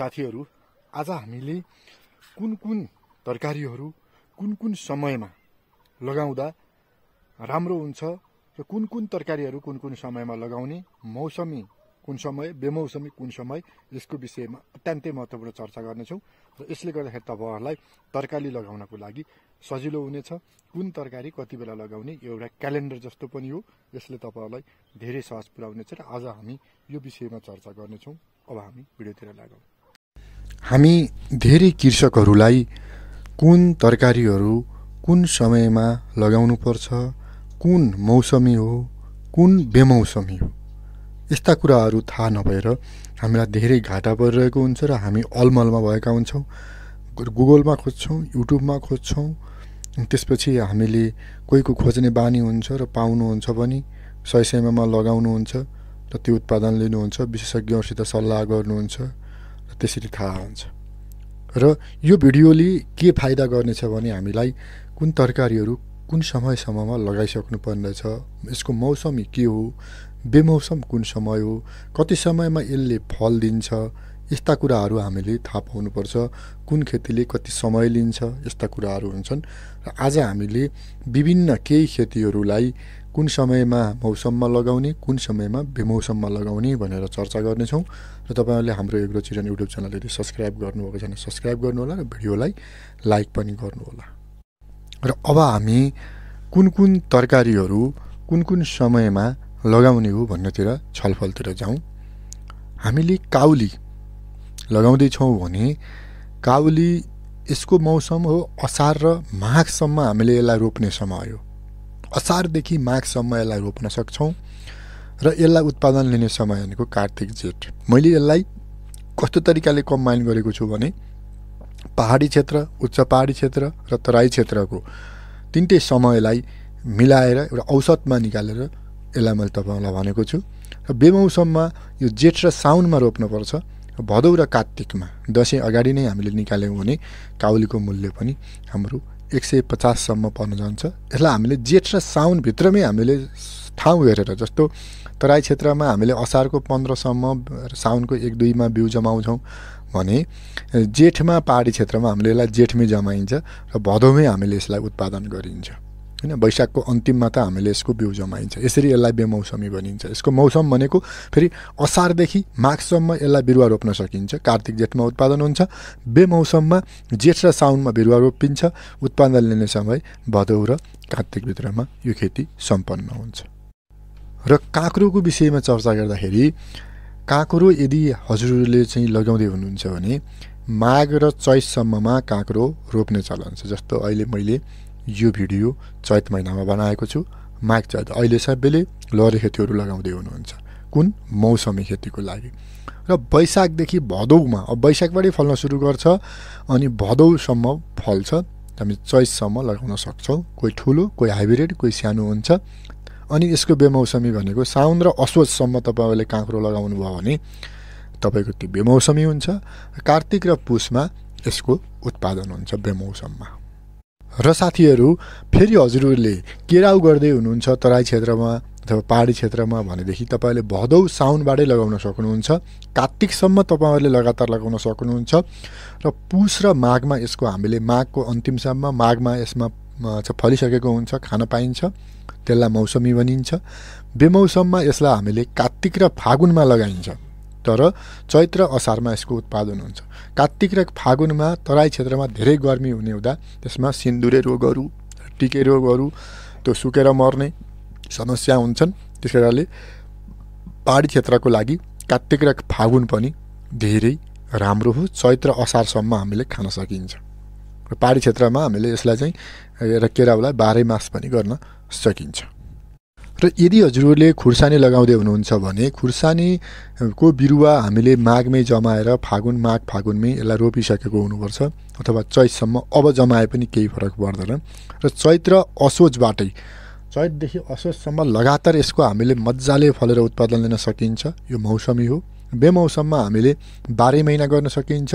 साथीहरू आज हामीले कुन कुन तरकारीहरू कुन कुन समयमा लगाउँदा राम्रो हुन्छ र कुन कुन तरकारीहरू कुन कुन समयमा लगाउने मौसमी कुन समय बेमौसमी कुन समय यसको विषयमा अत्यन्तै महत्त्वपूर्ण चर्चा गर्नेछौँ र यसले गर्दाखेरि तपाईँहरूलाई तरकारी लगाउनको लागि सजिलो हुनेछ कुन तरकारी कति बेला लगाउने एउटा क्यालेन्डर जस्तो पनि हो यसले तपाईँहरूलाई धेरै सहज पुर्याउनेछ र आज हामी यो विषयमा चर्चा गर्नेछौँ अब हामी भिडियोतिर लागौँ हामी धेरै कृषकहरूलाई कुन तरकारीहरू कुन समयमा लगाउनुपर्छ कुन मौसमी हो कुन बेमौसमी हो यस्ता कुराहरू थाहा नभएर हामीलाई धेरै घाटा परिरहेको हुन्छ र हामी अलमलमा भएका हुन्छौँ गुगलमा खोज्छौँ युट्युबमा खोज्छौँ त्यसपछि हामीले कोहीको खोज्ने बानी हुन्छ र पाउनुहुन्छ पनि सय समयमा लगाउनुहुन्छ र त्यो उत्पादन लिनुहुन्छ विशेषज्ञहरूसित सल्लाह गर्नुहुन्छ त्यसरी थाहा हुन्छ र यो भिडियोले के फाइदा गर्नेछ भने हामीलाई कुन तरकारीहरू कुन समयसम्ममा लगाइसक्नु पर्नेछ यसको मौसमी के हो बेमौसम कुन समय हो कति समयमा यसले फल दिन्छ यस्ता कुराहरू हामीले थाहा पाउनुपर्छ कुन खेतीले कति समय लिन्छ यस्ता कुराहरू हुन्छन् र आज हामीले विभिन्न केही खेतीहरूलाई कुन समयमा मौसममा लगाउने कुन समयमा बेमौसममा लगाउने भनेर चर्चा गर्नेछौँ र तपाईँहरूले हाम्रो एग्रो चिजन युट्युब च्यानल यदि सब्सक्राइब गर्नुभएको छैन सब्सक्राइब गर्नुहोला र भिडियोलाई लाइक पनि गर्नुहोला र अब हामी कुन कुन तरकारीहरू कुन कुन समयमा लगाउने हो भन्नेतिर छलफलतिर जाउँ हामीले काउली लगाउँदैछौँ भने काउली यसको मौसम हो असार र माघसम्म हामीले यसलाई रोप्ने समय हो असारदेखि माघसम्म यसलाई रोप्न सक्छौँ र यसलाई उत्पादन लिने समय भनेको कार्तिक जेठ मैले यसलाई कस्तो तरिकाले कम्बाइन गरेको छु भने पहाडी क्षेत्र उच्च पहाडी क्षेत्र र तराई क्षेत्रको तिनटै समयलाई मिलाएर एउटा औसतमा निकालेर यसलाई मैले तपाईँलाई भनेको छु र बेमौसममा यो जेठ र साउनमा रोप्नुपर्छ भदौ र कार्तिकमा दसैँ अगाडि नै हामीले निकाल्यौँ भने काउलीको मूल्य पनि हाम्रो एक सय पचाससम्म पर्न जान्छ यसलाई हामीले जेठ र साउनभित्रमै हामीले ठाउँ हेरेर जस्तो तराई क्षेत्रमा हामीले असारको पन्ध्रसम्म साउनको एक दुईमा बिउ जमाउँछौँ भने जेठमा पहाडी क्षेत्रमा हामीले यसलाई जेठमै जमाइन्छ र भदौमै हामीले यसलाई उत्पादन गरिन्छ किन वैशाखको अन्तिममा त हामीले यसको बिउ जमाइन्छ यसरी यसलाई बेमौसमी भनिन्छ यसको मौसम भनेको फेरि असारदेखि माघसम्म यसलाई बिरुवा रोप्न सकिन्छ कार्तिक जेठमा उत्पादन हुन्छ बेमौसममा जेठ र साउनमा बिरुवा रोपिन्छ उत्पादन लिने समय भदौ र कार्तिकभित्रमा यो खेती सम्पन्न हुन्छ र काँक्रोको विषयमा चर्चा गर्दाखेरि काँक्रो यदि हजुरहरूले चाहिँ लगाउँदै हुनुहुन्छ भने माघ र चैतसम्ममा काँक्रो रोप्ने चलन छ जस्तो अहिले मैले यो भिडियो चैत महिनामा बनाएको छु माघ चैत अहिले सबैले लहरे खेतीहरू लगाउँदै हुनुहुन्छ कुन मौसमी खेतीको लागि र वैशाखदेखि भदौमा अब वैशाखबाटै फल्न सुरु गर्छ अनि भदौसम्म फल्छ हामी चैतसम्म लगाउन सक्छौँ कोही ठुलो कोही हाइब्रिड कोही सानो हुन्छ अनि यसको बेमौसमी भनेको साउन र असोजसम्म तपाईँले काँक्रो लगाउनु भयो भने तपाईँको त्यो बेमौसमी हुन्छ कार्तिक र पुषमा यसको उत्पादन हुन्छ बेमौसममा र साथीहरू फेरि हजुरहरूले केराउ गर्दै हुनुहुन्छ तराई क्षेत्रमा अथवा पहाडी क्षेत्रमा भनेदेखि तपाईँले भदौ साउनबाटै लगाउन सक्नुहुन्छ कात्तिकसम्म तपाईँहरूले लगातार लगाउन सक्नुहुन्छ र पुस र माघमा यसको हामीले माघको अन्तिमसम्म माघमा यसमा फलिसकेको हुन्छ खान पाइन्छ त्यसलाई मौसमी भनिन्छ बेमौसममा यसलाई हामीले कात्तिक र फागुनमा लगाइन्छ तर चैत्र असारमा यसको उत्पादन हुन्छ कार्तिक र फागुनमा तराई क्षेत्रमा धेरै गर्मी हुने हुँदा त्यसमा सिन्दुरे रोगहरू टिके रोगहरू त्यो सुकेर मर्ने समस्या हुन्छन् त्यस कारणले पाहाडी क्षेत्रको लागि कार्तिक र फागुन पनि धेरै राम्रो हो चैत्र असारसम्म हामीले खान सकिन्छ र पाहाडी क्षेत्रमा हामीले यसलाई चाहिँ र केराउलाई बाह्रै मास पनि गर्न सकिन्छ र यदि हजुरहरूले खुर्सानी लगाउँदै हुनुहुन्छ भने खुर्सानीको बिरुवा हामीले माघमै जमाएर फागुन माघ फागुनमै यसलाई रोपिसकेको हुनुपर्छ अथवा चैतसम्म अब जमाए पनि केही फरक पर्दैन र चैत र असोजबाटै चैतदेखि असोजसम्म लगातार यसको हामीले मजाले फलेर उत्पादन लिन सकिन्छ यो मौसमी हो बेमौसममा हामीले बाह्रै महिना गर्न सकिन्छ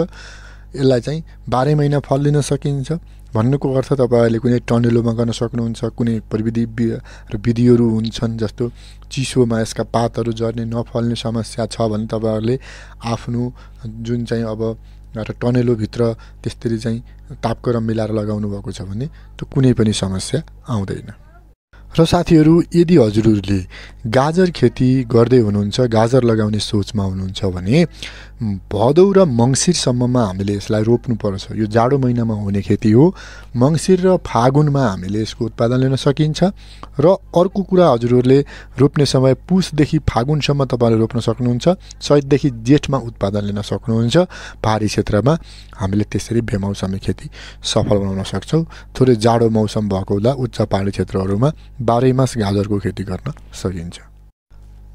यसलाई चाहिँ बाह्रै महिना फल लिन सकिन्छ भन्नुको अर्थ तपाईँहरूले कुनै टन्डेलोमा गर्न सक्नुहुन्छ कुनै प्रविधि विधिहरू हुन्छन् जस्तो चिसोमा यसका पातहरू झर्ने नफल्ने समस्या छ भने तपाईँहरूले आफ्नो जुन चाहिँ अब एउटा टनेलोभित्र त्यसरी चाहिँ तापक्रम मिलाएर लगाउनु भएको छ भने त्यो कुनै पनि समस्या आउँदैन र साथीहरू यदि हजुरहरूले गाजर खेती गर्दै हुनुहुन्छ गाजर लगाउने सोचमा हुनुहुन्छ भने भदौ र मङ्सिरसम्ममा हामीले यसलाई रोप्नुपर्छ यो जाडो महिनामा हुने खेती हो मङ्सिर र फागुनमा हामीले यसको उत्पादन लिन सकिन्छ र अर्को कुरा हजुरहरूले रोप्ने समय पुसदेखि फागुनसम्म तपाईँले रोप्न सक्नुहुन्छ चैतदेखि जेठमा उत्पादन लिन सक्नुहुन्छ पहाडी क्षेत्रमा हामीले त्यसरी बेमौसमी खेती सफल बनाउन सक्छौँ थोरै जाडो मौसम भएको हुँदा उच्च पहाडी क्षेत्रहरूमा बाह्रै मास गाजरको खेती गर्न सकिन्छ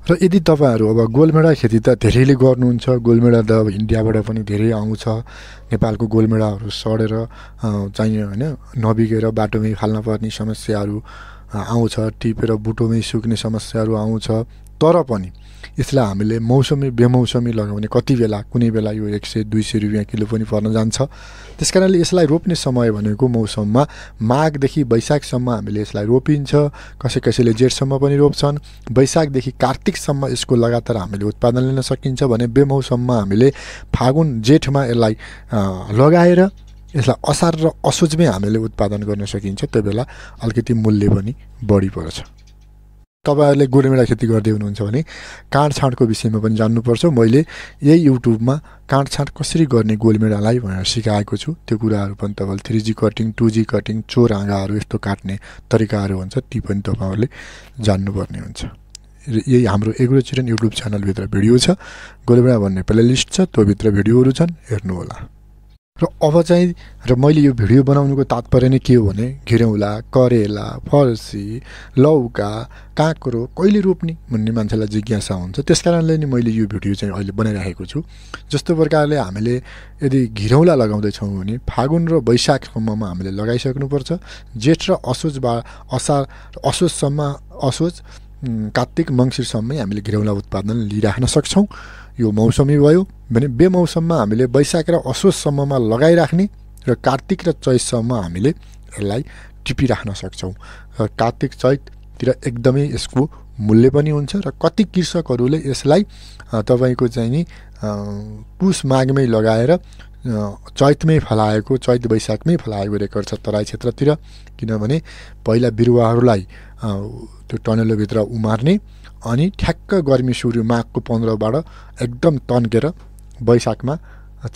र यदि तपाईँहरू अब गोलमेडा खेती त धेरैले गर्नुहुन्छ गोलमेडा त अब इन्डियाबाट पनि धेरै आउँछ नेपालको गोलमेडाहरू सडेर चाहिने होइन नबिगेर बाटोमै फाल्न पर्ने समस्याहरू आउँछ टिपेर बुटोमै सुक्ने समस्याहरू आउँछ तर पनि यसलाई हामीले मौसमी बेमौसमी लगाउने कति बेला कुनै बेला यो एक सय दुई सय रुपियाँ किलो पनि पर्न जान्छ त्यस कारणले यसलाई रोप्ने समय भनेको मौसममा माघदेखि वैशाखसम्म हामीले यसलाई रोपिन्छ कसै कसैले जेठसम्म पनि रोप्छन् वैशाखदेखि कार्तिकसम्म यसको लगातार हामीले उत्पादन लिन सकिन्छ भने बेमौसममा हामीले फागुन जेठमा यसलाई लगाएर यसलाई असार र असोजमै हामीले उत्पादन गर्न सकिन्छ त्यो बेला अलिकति मूल्य पनि बढी पर्छ तपाईँहरूले गोरेमेडा खेती गर्दै हुनुहुन्छ भने काँडछाँडको विषयमा पनि जान्नुपर्छ मैले यही युट्युबमा काँडछाँड कसरी गर्ने गोलमेडालाई भनेर सिकाएको छु त्यो कुराहरू पनि तपाईँले three G cutting two G cutting चोर हाँगाहरू यस्तो काट्ने तरिकाहरू हुन्छ ती पनि तपाईँहरूले जान्नुपर्ने हुन्छ यही हाम्रो एग्रो चिरन युट्युब च्यानलभित्र भिडियो छ गोलमेडा भन्ने प्लेलिस्ट छ त्योभित्र भिडियोहरू छन् हेर्नुहोला र अब चाहिँ र मैले यो भिडियो बनाउनुको तात्पर्य नै के हो भने घिरौला करेला फर्सी लौका काँक्रो कहिले रोप्ने भन्ने मान्छेलाई जिज्ञासा हुन्छ त्यस कारणले नै मैले यो भिडियो चाहिँ अहिले बनाइराखेको छु जस्तो प्रकारले हामीले यदि घिरौँला लगाउँदैछौँ भने फागुन र वैशाखसम्ममा हामीले लगाइसक्नुपर्छ जेठ र असोजबा असार असोजसम्म असोज कार्तिक मङ्सिरसम्मै हामीले घिरौला उत्पादन लिइराख्न सक्छौँ यो मौसमी भयो भने बेमौसममा हामीले वैशाख र असोजसम्ममा लगाइराख्ने र कार्तिक र चैतसम्म हामीले यसलाई टिपिराख्न सक्छौँ र कार्तिक चैततिर एकदमै यसको मूल्य पनि हुन्छ र कति कृषकहरूले यसलाई तपाईँको चाहिँ नि पुस माघमै लगाएर चैतमै फलाएको चैत वैशाखमै फलाएको रेकर्ड छ तराई क्षेत्रतिर किनभने पहिला बिरुवाहरूलाई त्यो टनेलोभित्र उमार्ने अनि ठ्याक्क गर्मी सुरु माघको पन्ध्रबाट एकदम तन्केर वैशाखमा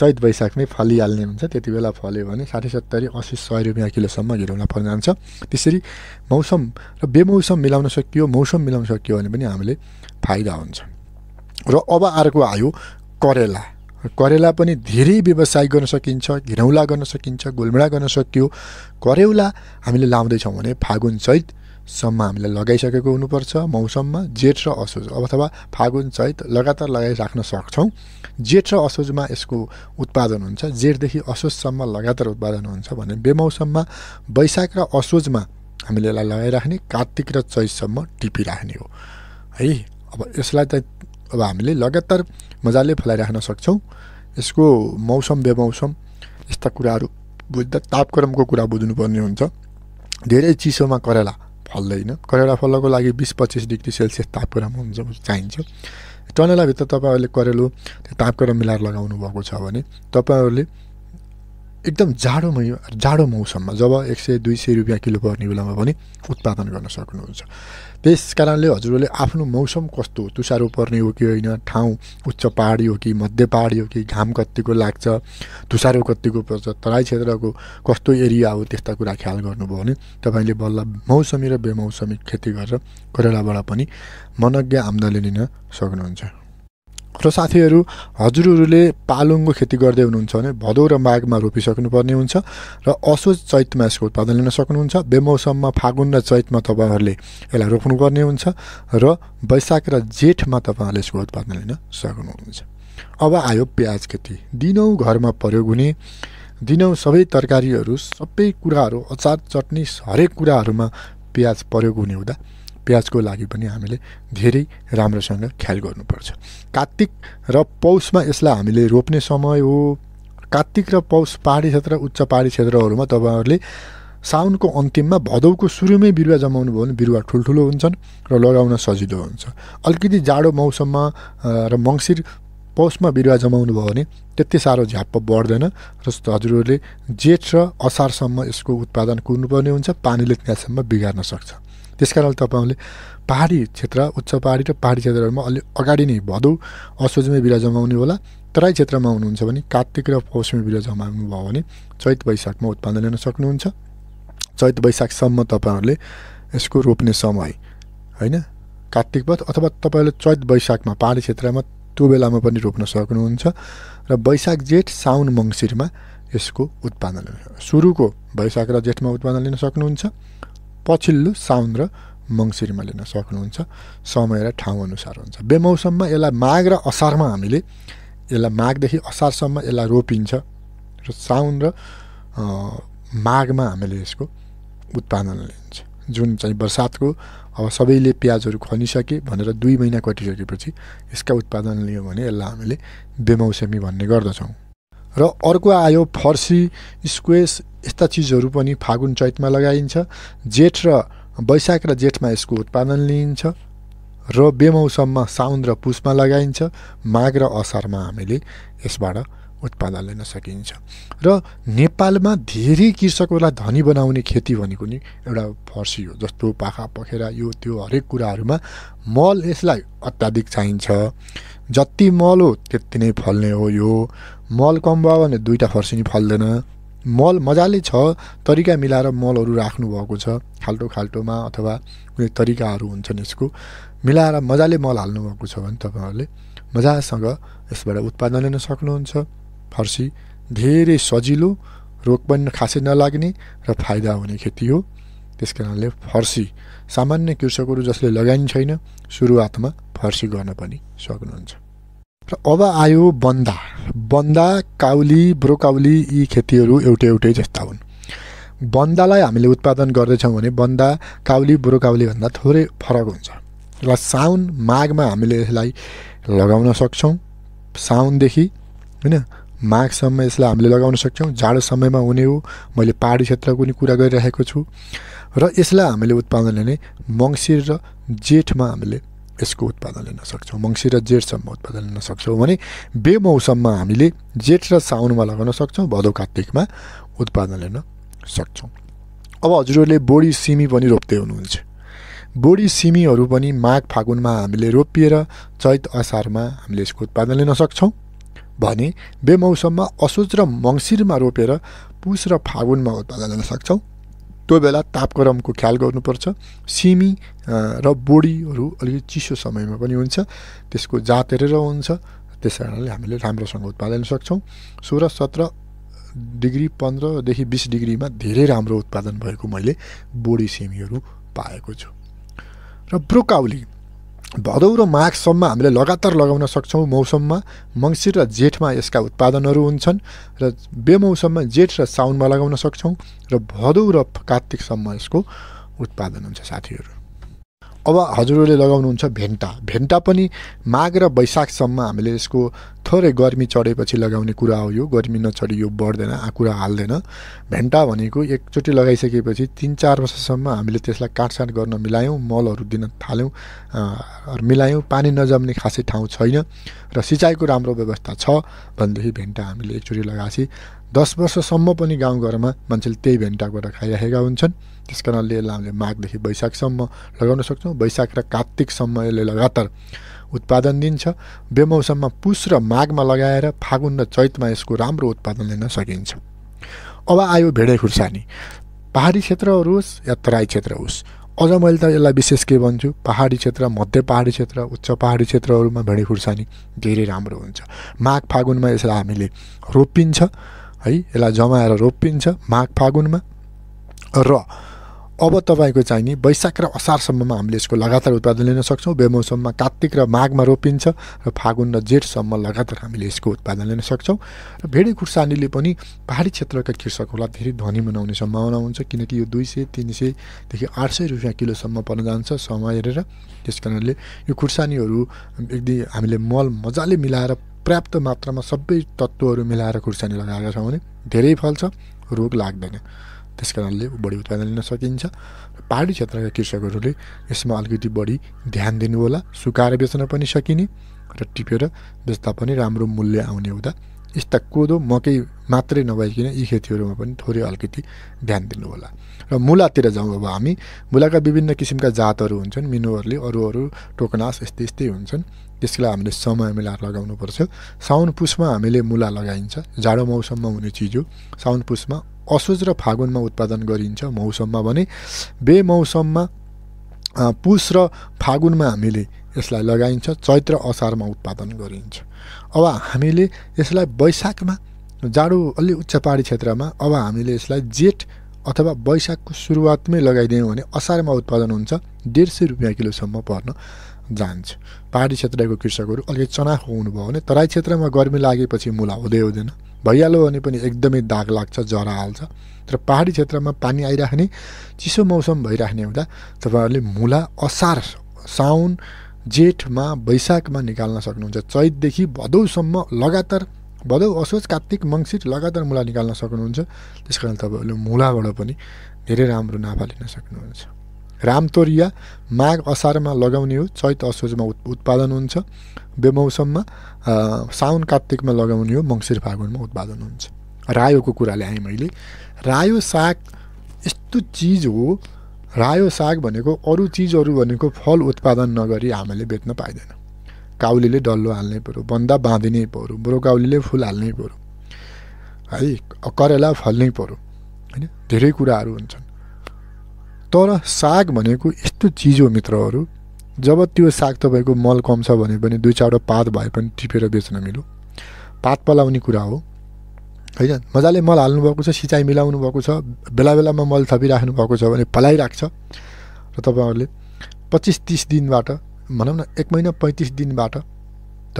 चैत वैशाखमै फलिहाल्ने हुन्छ त्यति बेला फल्यो भने साठी सत्तरी असी सय रुपियाँ किलोसम्म घिरौला फल जान्छ त्यसरी मौसम र बेमौसम मिलाउन सकियो मौसम मिलाउन सकियो भने पनि हामीले फाइदा हुन्छ र अब अर्को आयो करेला करेला पनि धेरै व्यवसाय गर्न सकिन्छ घिरौला गर्न सकिन्छ गोलमेडा गर्न सकियो करेउला हामीले लाउँदैछौँ भने फागुन चैत सम्म हामीले लगाइसकेको हुनुपर्छ मौसममा जेठ र असोज अथवा फागुन चैत लगातार लगाइराख्न सक्छौँ जेठ र असोजमा यसको उत्पादन हुन्छ जेठदेखि असोजसम्म लगातार उत्पादन हुन्छ भने बेमौसममा वैशाख र असोजमा हामीले यसलाई लगाइराख्ने कार्तिक र चैतसम्म टिपिराख्ने हो है अब यसलाई त अब हामीले लगातार मजाले फलाइराख्न सक्छौँ यसको मौसम बेमौसम यस्ता कुराहरू बुझ्दा तापक्रमको कुरा बुझ्नुपर्ने हुन्छ धेरै चिसोमा करेला फल्दैन करेला फल्नको लागि बिस पच्चिस डिग्री सेल्सियस तापक्रम हुन्छ चाहिन्छ टनेलाभित्र तपाईँहरूले करेलो तापक्रम मिलाएर लगाउनु भएको छ भने तपाईँहरूले एकदम जाडो जाडो मौसममा जब एक सय दुई सय रुपियाँ किलो पर्ने बेलामा पनि उत्पादन गर्न सक्नुहुन्छ त्यस कारणले हजुरहरूले आफ्नो मौसम कस्तो तुसारो पर्ने हो कि होइन ठाउँ उच्च पाहाडी हो कि मध्य पाहाडी हो कि घाम कत्तिको लाग्छ तुसारो कत्तिको पर्छ तराई क्षेत्रको कस्तो एरिया हो त्यस्ता कुरा ख्याल गर्नुभयो भने तपाईँले बल्ल मौसमी र बेमौसमी खेती गरेर करेलाबाट पनि मनज्ञ आम्दानी लिन सक्नुहुन्छ र साथीहरू हजुरहरूले पालुङ्गो खेती गर्दै हुनुहुन्छ भने भदौ र माघमा रोपिसक्नुपर्ने हुन्छ र असोज चैतमा यसको उत्पादन लिन सक्नुहुन्छ बेमौसममा फागुन र चैतमा तपाईँहरूले यसलाई रोप्नुपर्ने हुन्छ र वैशाख र जेठमा तपाईँहरूले यसको उत्पादन लिन सक्नुहुन्छ अब आयो प्याज खेती दिनौँ घरमा प्रयोग हुने दिनौँ सबै तरकारीहरू सबै कुराहरू अचार चटनी हरेक कुराहरूमा प्याज प्रयोग हुने हुँदा प्याजको लागि पनि हामीले धेरै राम्रोसँग ख्याल गर्नुपर्छ कार्तिक र पौषमा यसलाई हामीले रोप्ने समय हो कार्तिक र पौष पहाडी क्षेत्र उच्च पहाडी क्षेत्रहरूमा तपाईँहरूले साउनको अन्तिममा भदौको सुरुमै बिरुवा जमाउनु भयो भने बिरुवा ठुल्ठुलो हुन्छन् र लगाउन सजिलो हुन्छ अलिकति जाडो मौसममा र मङ्सिर पौषमा बिरुवा जमाउनु भयो भने त्यति साह्रो झ्याप्प बढ्दैन र हजुरहरूले जेठ र असारसम्म यसको उत्पादन कुर्नुपर्ने हुन्छ पानीले त्यहाँसम्म बिगार्न सक्छ त्यस कारणले तपाईँहरूले पाहाडी क्षेत्र उच्च पहाडी र पाहाडी क्षेत्रहरूमा अलि अगाडि नै भदौ असोजमै बिरुवा जमाउने होला तराई क्षेत्रमा हुनुहुन्छ भने कार्तिक र पौषमै बिरुवा जमाउनु भयो भने चैत वैशाखमा उत्पादन लिन सक्नुहुन्छ चैत वैशाखसम्म तपाईँहरूले यसको रोप्ने समय होइन कार्तिक पथ अथवा तपाईँहरूले चैत वैशाखमा पहाडी क्षेत्रमा त्यो बेलामा पनि रोप्न सक्नुहुन्छ र वैशाख जेठ साउन मङ्सिरमा यसको उत्पादन सुरुको वैशाख र जेठमा उत्पादन लिन सक्नुहुन्छ पछिल्लो साउन र मङ्सिरमा लिन सक्नुहुन्छ समय र ठाउँ अनुसार हुन्छ बेमौसममा यसलाई माघ र असारमा हामीले यसलाई माघदेखि असारसम्म यसलाई रोपिन्छ र साउन र माघमा हामीले यसको उत्पादन लिन्छ जुन चाहिँ बर्सातको अब सबैले प्याजहरू खनिसके भनेर दुई महिना कटिसकेपछि यसका उत्पादन लियो भने यसलाई हामीले बेमौसमी भन्ने गर्दछौँ र अर्को आयो फर्सी स्क्वेस यस्ता चिजहरू पनि फागुन चैतमा लगाइन्छ जेठ र वैशाख र जेठमा यसको उत्पादन लिइन्छ र बेमौसममा साउन र पुसमा लगाइन्छ माघ र असारमा हामीले यसबाट उत्पादन लिन सकिन्छ र नेपालमा धेरै कृषकहरूलाई धनी बनाउने खेती भनेको नि एउटा फर्सी हो जस्तो पाखा पखेरा यो त्यो हरेक कुराहरूमा मल यसलाई अत्याधिक चाहिन्छ जति मल हो त्यति नै फल्ने हो यो मल कम भयो भने दुईवटा फर्सी नै फल्दैन मल मजाले छ तरिका मिलाएर मलहरू राख्नुभएको छ खाल्टो खाल्टोमा अथवा कुनै तरिकाहरू हुन्छन् यसको मिलाएर मजाले मल हाल्नुभएको छ भने तपाईँहरूले मजासँग यसबाट उत्पादन लिन सक्नुहुन्छ फर्सी धेरै सजिलो रोग पनि खासै नलाग्ने र फाइदा हुने खेती हो त्यस कारणले फर्सी सामान्य कृषकहरू जसले लगानी छैन सुरुवातमा फर्सी गर्न पनि सक्नुहुन्छ र अब आयो बन्दा बन्दा काउली ब्रोकाउली यी खेतीहरू एउटै एउटै जस्ता हुन् बन्दालाई हामीले उत्पादन गर्दैछौँ भने बन्दा काउली ब्रोकाउलीभन्दा थोरै फरक हुन्छ र साउन माघमा हामीले यसलाई लगाउन सक्छौँ साउनदेखि होइन माघसम्म यसलाई हामीले लगाउन सक्छौँ जाडो समयमा हुने हो मैले पहाडी क्षेत्रको पनि कुरा गरिरहेको छु र यसलाई हामीले उत्पादन लिने मङ्सिर र जेठमा हामीले यसको उत्पादन लिन सक्छौँ मङ्सिर र जेठसम्म उत्पादन लिन सक्छौँ भने बेमौसममा हामीले जेठ र साउनमा लगाउन सक्छौँ भदौ कार्तिकमा उत्पादन लिन सक्छौँ अब हजुरहरूले बोडी सिमी पनि रोप्दै हुनुहुन्छ बोडी सिमीहरू पनि माघ फागुनमा हामीले रोपिएर चैत असारमा हामीले यसको उत्पादन लिन सक्छौँ भने बेमौसममा असोज र मङ्सिरमा रोपेर पुस र फागुनमा उत्पादन लिन सक्छौँ त्यो बेला तापक्रमको ख्याल गर्नुपर्छ सिमी र बोडीहरू अलिकति चिसो समयमा पनि हुन्छ त्यसको जात हेरेर हुन्छ त्यस कारणले हामीले राम्रोसँग उत्पादन सक्छौँ सोह्र सत्र डिग्री पन्ध्रदेखि बिस डिग्रीमा धेरै राम्रो उत्पादन भएको मैले बोडी सिमीहरू पाएको छु र ब्रोकाउली भदौ र माघसम्म हामीले लगातार लगाउन सक्छौँ मौसममा मङ्सिर र जेठमा यसका उत्पादनहरू हुन्छन् र बेमौसममा जेठ र साउनमा लगाउन सक्छौँ र भदौ र कार्तिकसम्म यसको उत्पादन हुन्छ साथीहरू अब हजुरहरूले लगाउनुहुन्छ भेन्टा भेन्टा पनि माघ र वैशाखसम्म हामीले यसको थोरै गर्मी चढेपछि लगाउने कुरा हो यो गर्मी नचढी यो बढ्दैन आ कुरा हाल्दैन भेन्टा भनेको एकचोटि लगाइसकेपछि तिन चार वर्षसम्म हामीले त्यसलाई काटसाट गर्न मिलायौँ मलहरू दिन थाल्यौँ मिलायौँ पानी नजम्ने खासै ठाउँ छैन र सिँचाइको राम्रो व्यवस्था छ भनेदेखि भेन्टा हामीले एकचोटि लगाएपछि दस वर्षसम्म पनि गाउँघरमा मान्छेले त्यही भेन्टाबाट खाइराखेका हुन्छन् त्यस कारणले यसलाई हामीले माघदेखि वैशाखसम्म लगाउन सक्छौँ वैशाख र कार्तिकसम्म यसले लगातार उत्पादन दिन्छ बेमौसममा पुष र माघमा लगाएर फागुन र चैतमा यसको राम्रो उत्पादन लिन सकिन्छ अब आयो भेडे खुर्सानी पहाडी क्षेत्र होस् या तराई क्षेत्र होस् अझ मैले त यसलाई विशेष के भन्छु पहाडी क्षेत्र मध्य पहाडी क्षेत्र उच्च पहाडी क्षेत्रहरूमा भेडे खुर्सानी धेरै राम्रो हुन्छ माघ फागुनमा यसलाई हामीले रोपिन्छ है यसलाई जमाएर रोपिन्छ माघ फागुनमा र अब तपाईँको नि वैशाख र असारसम्ममा हामीले यसको लगातार उत्पादन लिन सक्छौँ बेमौसममा कार्तिक र माघमा रोपिन्छ र फागुन र जेठसम्म लगातार हामीले यसको उत्पादन लिन सक्छौँ र भेडे खुर्सानीले पनि पहाडी क्षेत्रका कृषकहरूलाई धेरै धनी बनाउने सम्भावना हुन्छ किनकि यो दुई सय तिन सयदेखि आठ सय रुपियाँ किलोसम्म पर्न जान्छ समय हेरेर त्यस कारणले यो खुर्सानीहरू एकदम हामीले मल मजाले मिलाएर पर्याप्त मात्रामा सबै तत्त्वहरू मिलाएर खुर्सानी लगाएका छौँ भने धेरै फल्छ रोग लाग्दैन त्यस कारणले बढी उत्पादन लिन सकिन्छ पहाडी क्षेत्रका कृषकहरूले यसमा अलिकति बढी ध्यान दिनु होला सुकाएर बेच्न पनि सकिने र टिपेर बेच्दा पनि राम्रो मूल्य आउने हुँदा यस्ता कोदो मकै मात्रै नभइकन यी खेतीहरूमा पनि थोरै अलिकति ध्यान दिनु होला र मुलातिर जाउँ अब हामी मुलाका विभिन्न किसिमका जातहरू हुन्छन् मिनोहरूले अरू अरू टोकनास यस्तै यस्तै हुन्छन् त्यसलाई हामीले समय मिलाएर लगाउनुपर्छ साउन पुसमा हामीले मुला लगाइन्छ जाडो मौसममा हुने चिज हो साउन पुसमा असोज र फागुनमा उत्पादन गरिन्छ मौसममा भने बेमौसममा पुस र फागुनमा हामीले यसलाई लगाइन्छ चैत्र असारमा उत्पादन गरिन्छ अब हामीले यसलाई वैशाखमा जाडो अलि उच्च पहाडी क्षेत्रमा अब हामीले यसलाई जेठ अथवा वैशाखको सुरुवातमै लगाइदियौँ भने असारमा उत्पादन हुन्छ डेढ सय रुपियाँ किलोसम्म पर्न जान्छ पहाडी क्षेत्रको कृषकहरू अलिक चनाखो हुनुभयो भने तराई क्षेत्रमा गर्मी लागेपछि मुला हुँदै हुँदैन भइहाल्यो भने पनि एकदमै दाग लाग्छ जरा हाल्छ तर पाहाडी क्षेत्रमा पानी आइराख्ने चिसो मौसम भइराख्ने हुँदा तपाईँहरूले मुला असार साउन जेठमा वैशाखमा निकाल्न सक्नुहुन्छ चैतदेखि भदौसम्म लगातार भदौ असोज कार्तिक मङ्सिर लगातार मुला निकाल्न सक्नुहुन्छ त्यस कारण तपाईँहरूले मुलाबाट पनि धेरै राम्रो नाफा लिन सक्नुहुन्छ रामतोरिया माघ असारमा लगाउने हो चैत असोजमा उत्पादन हुन्छ बेमौसममा साउन कार्तिकमा लगाउने हो मङ्सिर फागुनमा उत्पादन हुन्छ रायोको कुरा ल्याएँ मैले रायो साग यस्तो चिज हो रायो साग भनेको अरू चिजहरू भनेको फल उत्पादन नगरी हामीले बेच्न पाइँदैन काउलीले डल्लो हाल्नै पऱ्यो बन्दा बाँधिनै पऱ्यो काउलीले फुल हाल्नै पऱ्यो है करेला फल्नै पऱ्यो होइन धेरै कुराहरू हुन्छन् तर साग भनेको यस्तो चिज हो मित्रहरू जब त्यो साग तपाईँको मल कम छ भने पनि दुई चारवटा पात भए पनि टिपेर बेच्न मिलो पात पलाउने कुरा हो होइन मजाले मल हाल्नु भएको छ सिँचाइ मिलाउनु भएको छ बेला बेलामा मल थपिराख्नु भएको छ भने पलाइराख्छ र तपाईँहरूले पच्चिस तिस दिनबाट भनौँ न एक महिना पैँतिस दिनबाट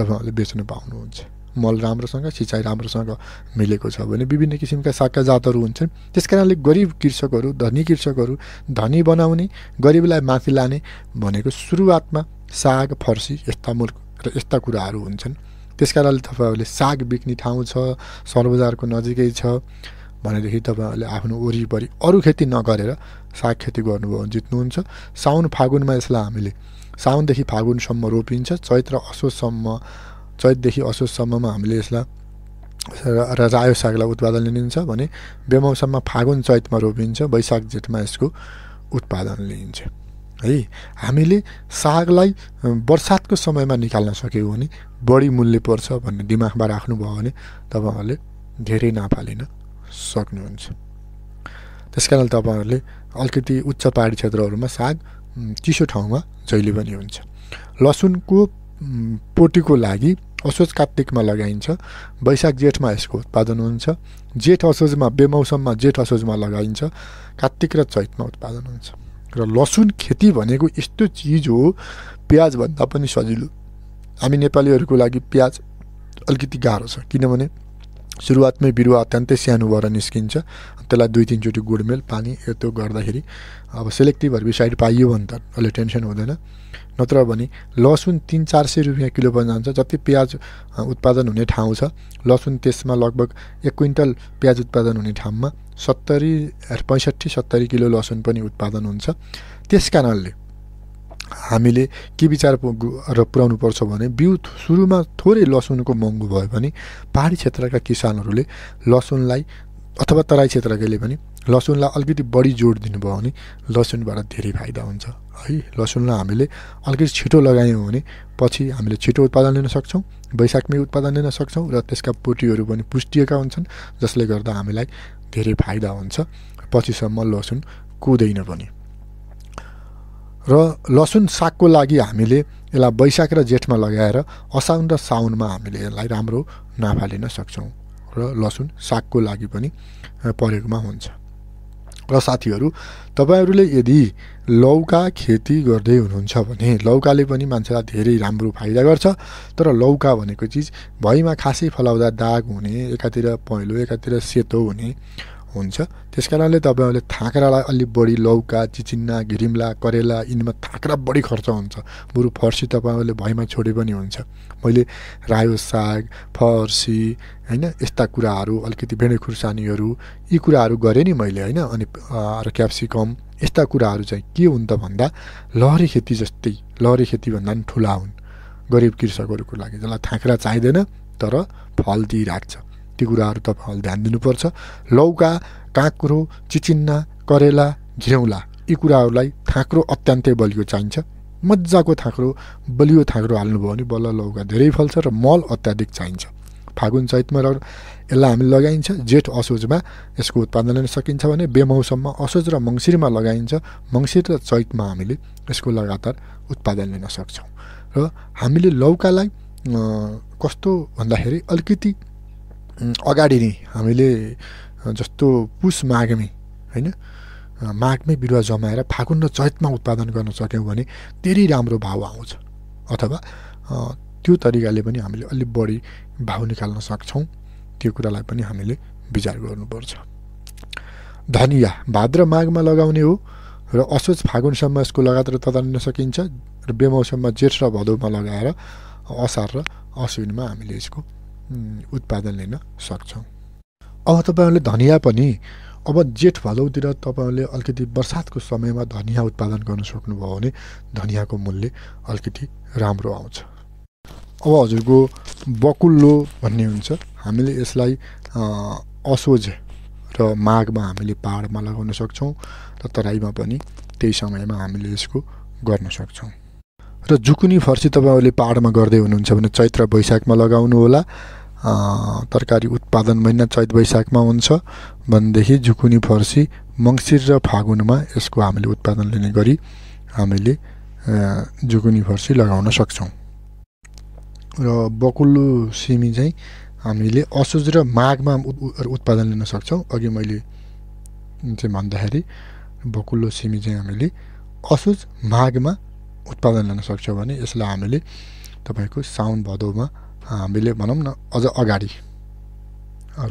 तपाईँहरूले बेच्न पाउनुहुन्छ मल राम्रोसँग सिँचाइ राम्रोसँग मिलेको छ भने विभिन्न किसिमका सागका जातहरू हुन्छन् त्यस कारणले गरिब कृषकहरू धनी कृषकहरू धनी बनाउने गरिबलाई माथि लाने भनेको सुरुवातमा साग फर्सी यस्ता मूल र यस्ता कुराहरू हुन्छन् त्यस कारणले तपाईँहरूले साग बिक्ने ठाउँ छ सरबजारको नजिकै छ भनेदेखि तपाईँहरूले आफ्नो वरिपरि अरू खेती नगरेर साग खेती गर्नुभयो जित्नुहुन्छ साउन फागुनमा यसलाई हामीले साउनदेखि फागुनसम्म रोपिन्छ चैत्र असोजसम्म चैतदेखि असोजसम्ममा हामीले यसलाई र रायो सागलाई उत्पादन लिइन्छ भने बेमौसममा फागुन चैतमा रोपिन्छ वैशाख जेठमा यसको उत्पादन लिइन्छ है हामीले सागलाई बर्सातको समयमा निकाल्न सक्यौँ भने बढी मूल्य पर्छ भन्ने दिमागमा राख्नुभयो भने तपाईँहरूले धेरै नाफा लिन सक्नुहुन्छ त्यस कारण तपाईँहरूले अलिकति उच्च पहाडी क्षेत्रहरूमा साग चिसो ठाउँमा जहिले पनि हुन्छ लसुनको पोटीको लागि असोज कार्तिकमा लगाइन्छ वैशाख जेठमा यसको उत्पादन हुन्छ जेठ असोजमा बेमौसममा जेठ असोजमा लगाइन्छ कार्तिक र चैतमा उत्पादन हुन्छ र लसुन खेती भनेको यस्तो चिज हो प्याजभन्दा पनि सजिलो हामी नेपालीहरूको लागि प्याज अलिकति गाह्रो छ किनभने सुरुवातमै बिरुवा अत्यन्तै सानो भएर निस्किन्छ त्यसलाई दुई तिनचोटि गुडमेल पानी यतो गर्दाखेरि अब सेलेक्टिभ हर्बिसाइड पाइयो भने त अहिले टेन्सन हुँदैन नत्र भने लसुन तिन चार सय रुपियाँ किलो पनि जान्छ जति प्याज उत्पादन हुने ठाउँ छ लसुन त्यसमा लगभग एक क्विन्टल प्याज उत्पादन हुने ठाउँमा सत्तरी पैँसठी सत्तरी किलो लसुन पनि उत्पादन हुन्छ त्यस कारणले हामीले के विचार र पुर्याउनु पर्छ भने बिउ सुरुमा थोरै लसुनको महँगो भयो भने पहाडी क्षेत्रका किसानहरूले लसुनलाई अथवा तराई क्षेत्रकैले पनि लसुनलाई अलिकति बढी जोड दिनुभयो भने लसुनबाट धेरै फाइदा हुन्छ है लसुनलाई हामीले अलिकति छिटो लगायौँ भने पछि हामीले छिटो उत्पादन लिन सक्छौँ वैशाखमै उत्पादन लिन सक्छौँ र त्यसका पोटीहरू पनि पुष्टिएका हुन्छन् जसले गर्दा हामीलाई धेरै फाइदा हुन्छ पछिसम्म लसुन कुदैन पनि र लसुन सागको लागि हामीले यसलाई वैशाख र जेठमा लगाएर असाउन र साउनमा हामीले यसलाई राम्रो नाफा लिन सक्छौँ र लसुन सागको लागि पनि प्रयोगमा हुन्छ र साथीहरू तपाईँहरूले यदि लौका खेती गर्दै हुनुहुन्छ भने लौकाले पनि मान्छेलाई धेरै राम्रो फाइदा गर्छ तर लौका भनेको चिज भैमा खासै फलाउँदा दाग हुने एकातिर पहेँलो एकातिर सेतो हुने हुन्छ त्यस कारणले तपाईँहरूले थाँक्रालाई अलिक बढी लौका चिचिन्ना घिरिम्ला करेला यिनीमा थाँक्रा बढी खर्च हुन्छ बरु फर्सी तपाईँहरूले भैमा छोडे पनि हुन्छ मैले रायो साग फर्सी होइन यस्ता कुराहरू अलिकति भेडे खुर्सानीहरू यी कुराहरू गरेँ नि मैले होइन अनि र क्याप्सिकम यस्ता कुराहरू चाहिँ के हुन् त भन्दा लहरी खेती जस्तै लहरी खेतीभन्दा पनि ठुला हुन् गरिब कृषकहरूको लागि जसलाई थाँक्रा चाहिँदैन तर फल दिइराख्छ ती कुराहरू तपाईँहरूले ध्यान दिनुपर्छ लौका काँक्रो चिचिन्ना करेला घिउला यी कुराहरूलाई थाँक्रो अत्यन्तै बलियो चाहिन्छ मजाको थाँक्रो बलियो थाँक्रो हाल्नुभयो भने बल्ल लौका धेरै फल्छ र मल अत्याधिक चाहिन्छ फागुन चैतमा र यसलाई हामी लगाइन्छ जेठ असोजमा यसको उत्पादन लिन सकिन्छ भने बेमौसममा असोज र मङ्सिरमा लगाइन्छ मङ्सिर र चैतमा हामीले यसको लगातार उत्पादन लिन सक्छौँ र हामीले लौकालाई कस्तो भन्दाखेरि अलिकति अगाडि नै हामीले जस्तो पुस माघमै होइन माघमै बिरुवा जमाएर फागुन र चैतमा उत्पादन गर्न सक्यौँ भने धेरै राम्रो भाव आउँछ अथवा त्यो तरिकाले पनि हामीले अलिक बढी भाव निकाल्न सक्छौँ त्यो कुरालाई पनि हामीले विचार गर्नुपर्छ धनिया भाद्र माघमा लगाउने हो र असोज फागुनसम्म यसको लगातार ततानिन सकिन्छ र बेमौसममा जेठ र भदौमा लगाएर असार र असुनमा हामीले यसको उत्पादन लिन सक्छौँ अब तपाईँहरूले धनियाँ पनि अब जेठ भदौतिर तपाईँहरूले अलिकति बर्सातको समयमा धनियाँ उत्पादन गर्न सक्नुभयो भने धनियाँको मूल्य अलिकति राम्रो आउँछ अब हजुरको बकुल्लो भन्ने हुन्छ हामीले यसलाई असोज र माघमा हामीले पाहाडमा लगाउन सक्छौँ र तराईमा पनि त्यही समयमा हामीले यसको गर्न सक्छौँ र जुकुनी फर्सी तपाईँहरूले पाहाडमा गर्दै हुनुहुन्छ भने चैत्र वैशाखमा लगाउनु होला तरकारी उत्पादन महिना चैत वैशाखमा हुन्छ भनेदेखि झुकुनी फर्सी मङ्सिर र फागुनमा यसको हामीले उत्पादन लिने गरी हामीले झुकुनी फर्सी लगाउन सक्छौँ र बकुल्लो सिमी चाहिँ हामीले असोज र माघमा उत्पादन लिन सक्छौँ अघि मैले चाहिँ भन्दाखेरि बकुल्लो सिमी चाहिँ हामीले असोज माघमा उत्पादन लिन सक्छौँ भने यसलाई हामीले तपाईँको साउन भदौमा हामीले भनौँ न अझ अगाडि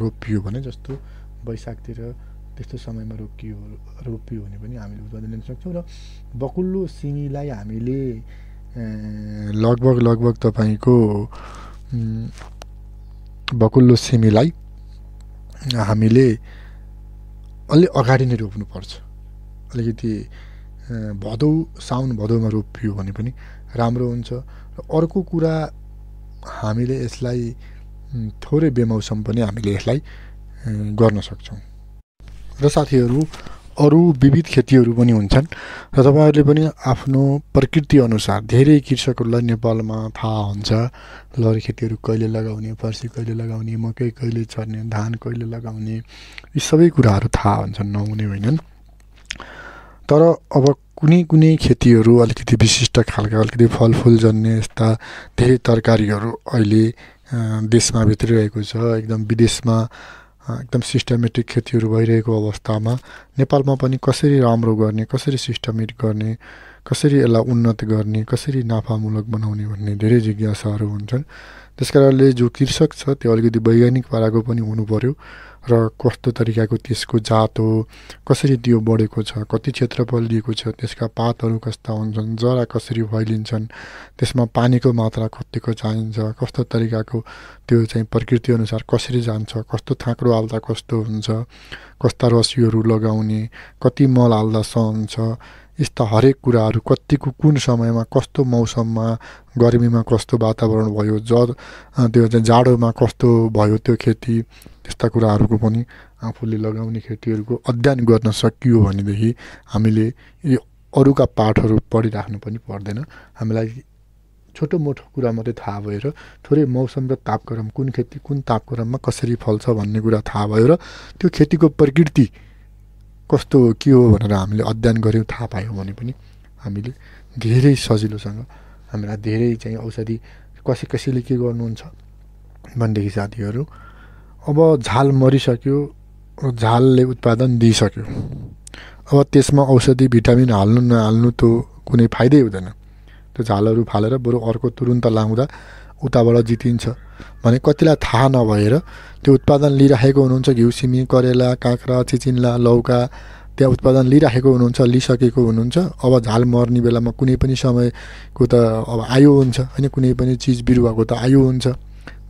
रोपियो भने जस्तो वैशाखतिर त्यस्तो समयमा रोकियो रोपियो भने पनि हामीले उत्पादन लिन सक्छौँ र बकुल्लो सिमीलाई हामीले लगभग लगभग तपाईँको बकुल्लो सिमीलाई हामीले अलि अगाडि नै रोप्नुपर्छ अलिकति भदौ साउन भदौमा रोपियो भने पनि राम्रो हुन्छ र अर्को कुरा हामीले यसलाई थोरै बेमौसम पनि हामीले यसलाई गर्न सक्छौँ र साथीहरू अरू विविध खेतीहरू पनि हुन्छन् र तपाईँहरूले पनि आफ्नो प्रकृतिअनुसार धेरै कृषकहरूलाई नेपालमा थाहा हुन्छ लहरी खेतीहरू कहिले लगाउने फर्सी कहिले लगाउने मकै कहिले छर्ने धान कहिले लगाउने यी सबै कुराहरू थाहा हुन्छन् नहुने होइनन् तर अब कुनै कुनै खेतीहरू अलिकति विशिष्ट खालका अलिकति फलफुल जन्ने यस्ता धेरै तरकारीहरू अहिले देशमा भित्रिरहेको छ एकदम विदेशमा एकदम सिस्टमेटिक खेतीहरू भइरहेको अवस्थामा नेपालमा पनि कसरी राम्रो गर्ने कसरी सिस्टमेटिक गर्ने कसरी यसलाई उन्नत गर्ने कसरी नाफामूलक बनाउने भन्ने धेरै जिज्ञासाहरू हुन्छन् त्यस जो कृषक छ त्यो अलिकति वैज्ञानिक पाराको पनि हुनु पऱ्यो र कस्तो तरिकाको त्यसको जात हो कसरी त्यो बढेको छ कति क्षेत्रफल लिएको छ त्यसका पातहरू कस्ता हुन्छन् जरा कसरी फैलिन्छन् त्यसमा पानीको मात्रा कतिको चाहिन्छ कस्तो तरिकाको त्यो चाहिँ प्रकृतिअनुसार कसरी जान्छ कस्तो थाँक्रो हाल्दा कस्तो हुन्छ कस्ता रसीहरू लगाउने कति मल हाल्दा सहन्छ यस्ता हरेक कुराहरू कतिको कुन समयमा कस्तो मौसममा गर्मीमा कस्तो वातावरण भयो ज त्यो चाहिँ जाडोमा कस्तो भयो त्यो खेती त्यस्ता कुराहरूको पनि आफूले लगाउने खेतीहरूको अध्ययन गर्न सकियो भनेदेखि हामीले यो अरूका पाठहरू पढिराख्नु पनि पर्दैन हामीलाई छोटो मोटो कुरा मात्रै थाहा भएर थोरै मौसम र तापक्रम कुन खेती कुन तापक्रममा कसरी फल्छ भन्ने कुरा थाहा भएर त्यो खेतीको प्रकृति कस्तो हो के हो भनेर हामीले अध्ययन गऱ्यौँ थाहा पायौँ भने पनि हामीले धेरै सजिलोसँग हामीलाई धेरै चाहिँ औषधि कसै कसैले के गर्नुहुन्छ भनेदेखि साथीहरू अब झाल मरिसक्यो र झालले उत्पादन दिइसक्यो अब त्यसमा औषधि भिटामिन हाल्नु नहाल्नु त कुनै फाइदै हुँदैन त्यो झालहरू फालेर बरु अर्को तुरुन्त लाउँदा उताबाट जितिन्छ भने कतिलाई थाहा नभएर त्यो उत्पादन लिइराखेको हुनुहुन्छ घिउ सिमी करेला काँक्रा चिचिन्ला लौका त्यहाँ उत्पादन लिइराखेको हुनुहुन्छ लिइसकेको हुनुहुन्छ अब झाल मर्ने बेलामा कुनै पनि समयको त अब आयु हुन्छ होइन कुनै पनि चिज बिरुवाको त आयु हुन्छ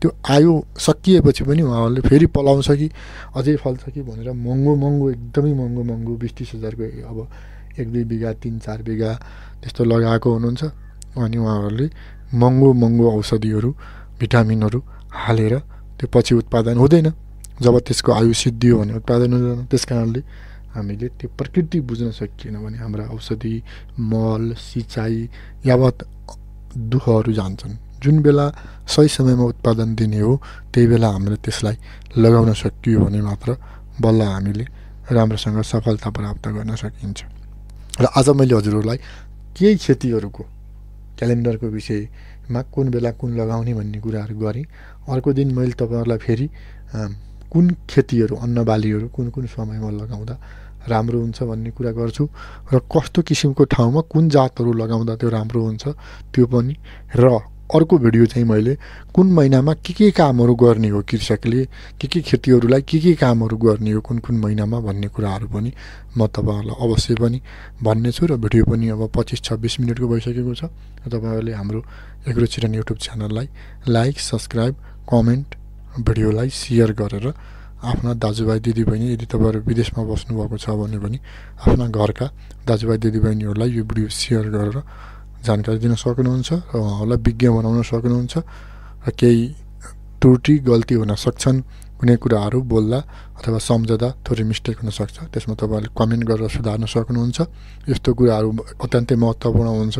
त्यो आयो सकिएपछि पनि उहाँहरूले फेरि पलाउँछ कि अझै फल्छ कि भनेर महँगो महँगो एकदमै महँगो महँगो बिस तिस हजारको अब एक दुई बिघा तिन चार बिघा त्यस्तो लगाएको हुनुहुन्छ अनि उहाँहरूले महँगो महँगो औषधिहरू भिटामिनहरू हालेर त्यो पछि उत्पादन हुँदैन जब त्यसको आयु सिद्धियो भने उत्पादन हुँदैन त्यस कारणले हामीले त्यो प्रकृति बुझ्न सकिएन भने हाम्रा औषधि मल सिँचाइ यावत दुःखहरू जान्छन् जुन बेला सही समयमा उत्पादन दिने हो त्यही बेला हामीले त्यसलाई लगाउन सकियो भने मात्र बल्ल हामीले राम्रोसँग सफलता प्राप्त गर्न सकिन्छ र आज मैले हजुरहरूलाई केही खेतीहरूको क्यालेन्डरको विषयमा कुन बेला कुन लगाउने भन्ने कुराहरू गरेँ अर्को दिन मैले तपाईँहरूलाई फेरि कुन खेतीहरू अन्नबालीहरू कुन कुन समयमा लगाउँदा राम्रो हुन्छ भन्ने कुरा गर्छु र कस्तो किसिमको ठाउँमा कुन जातहरू लगाउँदा त्यो राम्रो हुन्छ त्यो पनि र अर्को भिडियो चाहिँ मैले कुन महिनामा के के कामहरू गर्ने हो कृषकले के के खेतीहरूलाई के के कामहरू गर्ने हो कुन कुन महिनामा भन्ने कुराहरू पनि म तपाईँहरूलाई अवश्य पनि भन्ने छु र भिडियो पनि अब पच्चिस छब्बिस मिनटको भइसकेको छ र तपाईँहरूले हाम्रो एग्रो चिरन युट्युब च्यानललाई लाइक सब्सक्राइब कमेन्ट भिडियोलाई सेयर गरेर आफ्ना दाजुभाइ दिदीबहिनी यदि तपाईँहरू विदेशमा बस्नुभएको छ भने पनि आफ्ना घरका दाजुभाइ दिदीबहिनीहरूलाई यो भिडियो सेयर गरेर जानकारी दिन सक्नुहुन्छ र उहाँहरूलाई विज्ञ बनाउन सक्नुहुन्छ र केही त्रुटि गल्ती हुन सक्छन् कुनै कुराहरू बोल्दा अथवा सम्झँदा थोरै मिस्टेक हुनसक्छ त्यसमा तपाईँहरूले कमेन्ट गरेर सुधार्न सक्नुहुन्छ यस्तो कुराहरू अत्यन्तै महत्त्वपूर्ण हुन्छ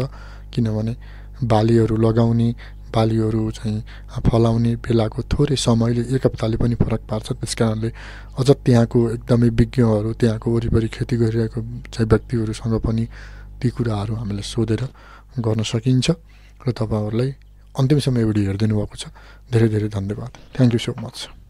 किनभने बालीहरू लगाउने बालीहरू चाहिँ फलाउने बेलाको थोरै समयले एक हप्ताले पनि फरक पार्छ त्यस कारणले अझ त्यहाँको एकदमै विज्ञहरू त्यहाँको वरिपरि खेती गरिरहेको चाहिँ व्यक्तिहरूसँग पनि ती कुराहरू हामीले सोधेर गर्न सकिन्छ र तपाईँहरूलाई अन्तिमसम्म यो भिडियो हेरिदिनु भएको छ धेरै धेरै धन्यवाद थ्याङ्क यू सो मच